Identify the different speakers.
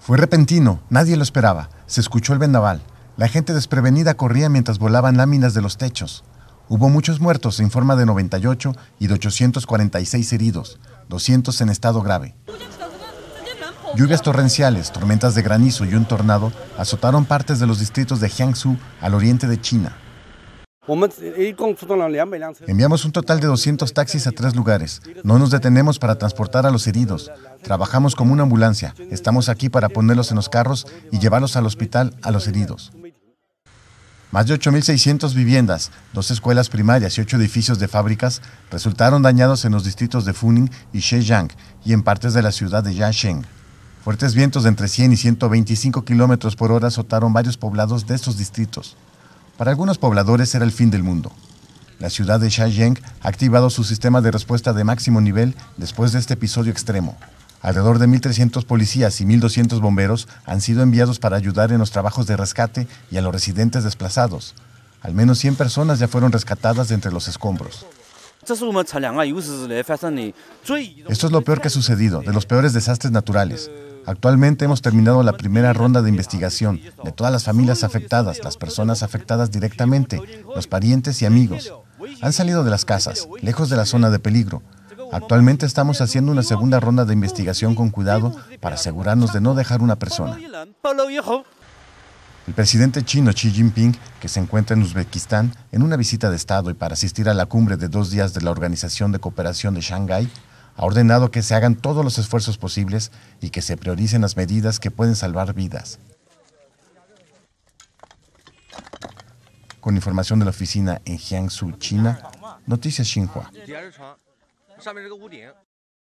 Speaker 1: Fue repentino, nadie lo esperaba. Se escuchó el vendaval. La gente desprevenida corría mientras volaban láminas de los techos. Hubo muchos muertos en forma de 98 y de 846 heridos, 200 en estado grave. Lluvias torrenciales, tormentas de granizo y un tornado azotaron partes de los distritos de Jiangsu al oriente de China. Enviamos un total de 200 taxis a tres lugares. No nos detenemos para transportar a los heridos. Trabajamos como una ambulancia. Estamos aquí para ponerlos en los carros y llevarlos al hospital a los heridos. Más de 8.600 viviendas, dos escuelas primarias y ocho edificios de fábricas resultaron dañados en los distritos de Funing y Zhejiang y en partes de la ciudad de Yancheng. Fuertes vientos de entre 100 y 125 kilómetros por hora azotaron varios poblados de estos distritos. Para algunos pobladores era el fin del mundo. La ciudad de Shenzhen ha activado su sistema de respuesta de máximo nivel después de este episodio extremo. Alrededor de 1.300 policías y 1.200 bomberos han sido enviados para ayudar en los trabajos de rescate y a los residentes desplazados. Al menos 100 personas ya fueron rescatadas de entre los escombros. Esto es lo peor que ha sucedido, de los peores desastres naturales. Actualmente hemos terminado la primera ronda de investigación de todas las familias afectadas, las personas afectadas directamente, los parientes y amigos. Han salido de las casas, lejos de la zona de peligro. Actualmente estamos haciendo una segunda ronda de investigación con cuidado para asegurarnos de no dejar una persona. El presidente chino Xi Jinping, que se encuentra en Uzbekistán en una visita de Estado y para asistir a la cumbre de dos días de la Organización de Cooperación de Shanghái, ha ordenado que se hagan todos los esfuerzos posibles y que se prioricen las medidas que pueden salvar vidas. Con información de la oficina en Jiangsu, China, Noticias Xinhua.